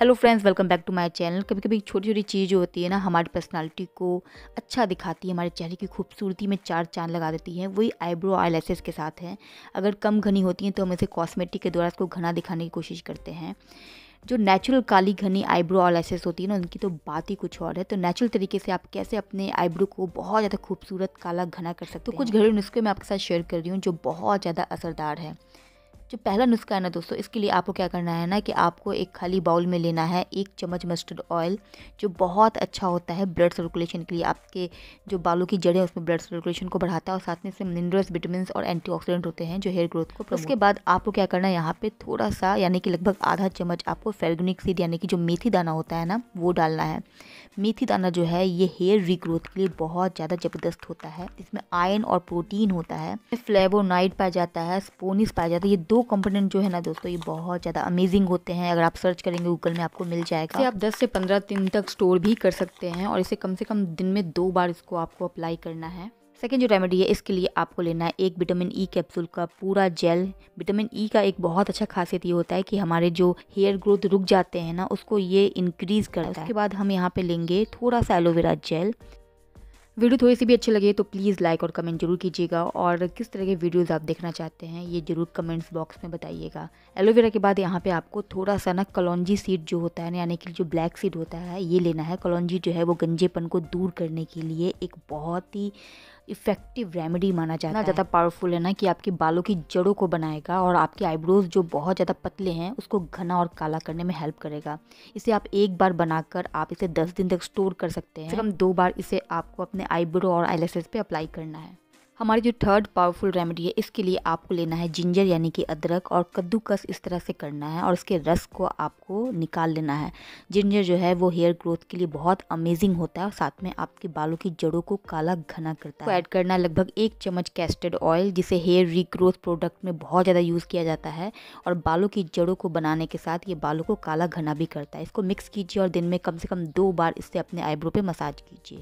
hello friends welcome back to my channel कभी कभी छोटी छोटी चीज़ जो होती है ना हमारी पर्सनालिटी को अच्छा दिखाती है हमारे चेहरे की खूबसूरती में चार चांद लगा देती है वही आईब्रो आई के साथ है अगर कम घनी होती हैं तो हम इसे कॉस्मेटिक के द्वारा इसको घना दिखाने की कोशिश करते हैं जो नेचुरल काली घनी आईब्रो और होती है ना उनकी तो बात ही कुछ और है तो नेचुरल तरीके से आप कैसे अपने आईब्रो को बहुत ज़्यादा खूबसूरत काला घना कर सकते हो तो कुछ घरेलू नुस्खे मैं आपके साथ शेयर कर रही हूँ जो बहुत ज़्यादा असरदार है जो पहला नुस्खा है ना दोस्तों इसके लिए आपको क्या करना है ना कि आपको एक खाली बाउल में लेना है एक चम्मच मस्टर्ड ऑयल जो बहुत अच्छा होता है ब्लड सर्कुलेशन के लिए आपके जो बालों की जड़ें उसमें ब्लड सर्कुलेशन को बढ़ाता है और साथ में इसमें मिनरल्स विटामिन और एंटी होते हैं जो हेयर ग्रोथ को उसके बाद आपको क्या करना है यहाँ पर थोड़ा सा यानी कि लगभग आधा चम्मच आपको फेरगुनिक सीड यानी कि जो मेथी दाना होता है ना वो डालना है मेथी दाना जो है ये हेयर रीग्रोथ के लिए बहुत ज़्यादा ज़बरदस्त होता है इसमें आयन और प्रोटीन होता है फ्लेवोनाइट पाया जाता है स्पोनिस पाया जाता है ये दो दो कंपोनेंट जो है ना दोस्तों ये बहुत ज़्यादा अमेजिंग होते हैं अगर आप सर्च करेंगे गूगल में आपको मिल जाएगा आप दस से पंद्रह दिन तक स्टोर भी कर सकते हैं और इसे कम से कम दिन में दो बार इसको आपको अप्लाई करना है सेकेंड जो रेमेडी है इसके लिए आपको लेना है एक विटामिन ई कैप्सूल का पूरा जेल विटामिन ई का एक बहुत अच्छा खासियत ये होता है कि हमारे जो हेयर ग्रोथ रुक जाते हैं ना उसको ये इंक्रीज करता है उसके बाद हम यहाँ पे लेंगे थोड़ा सा एलोवेरा जेल वीडियो थोड़ी सी भी अच्छी लगे तो प्लीज़ लाइक और कमेंट जरूर कीजिएगा और किस तरह के वीडियोज़ आप देखना चाहते हैं ये जरूर कमेंट्स बॉक्स में बताइएगा एलोवेरा के बाद यहाँ पे आपको थोड़ा सा ना कलौजी सीड जो होता है यानी कि जो ब्लैक सीड होता है ये लेना है कलौजी जो है वो गंजेपन को दूर करने के लिए एक बहुत ही इफेक्टिव रेमेडी माना जाता है ज़्यादा पावरफुल है ना कि आपकी बालों की जड़ों को बनाएगा और आपके आईब्रोज जो बहुत ज़्यादा पतले हैं उसको घना और काला करने में हेल्प करेगा इसे आप एक बार बनाकर आप इसे दस दिन तक स्टोर कर सकते हैं कम दो बार इसे आपको अपने आईब्रो और आईलेसेस पे अप्लाई करना है हमारी जो थर्ड पावरफुल रेमेडी है इसके लिए आपको लेना है जिंजर यानी कि अदरक और कद्दूकस इस तरह से करना है और इसके रस को आपको निकाल लेना है जिंजर जो है वो हेयर ग्रोथ के लिए बहुत अमेजिंग होता है और साथ में आपके बालों की जड़ों को काला घना करता है ऐड करना लगभग एक चम्मच कैस्टर्ड ऑयल जिसे हेयर रीग्रोथ प्रोडक्ट में बहुत ज़्यादा यूज़ किया जाता है और बालों की जड़ों को बनाने के साथ ये बालों को काला घना भी करता है इसको मिक्स कीजिए और दिन में कम से कम दो बार इससे अपने आईब्रो पर मसाज कीजिए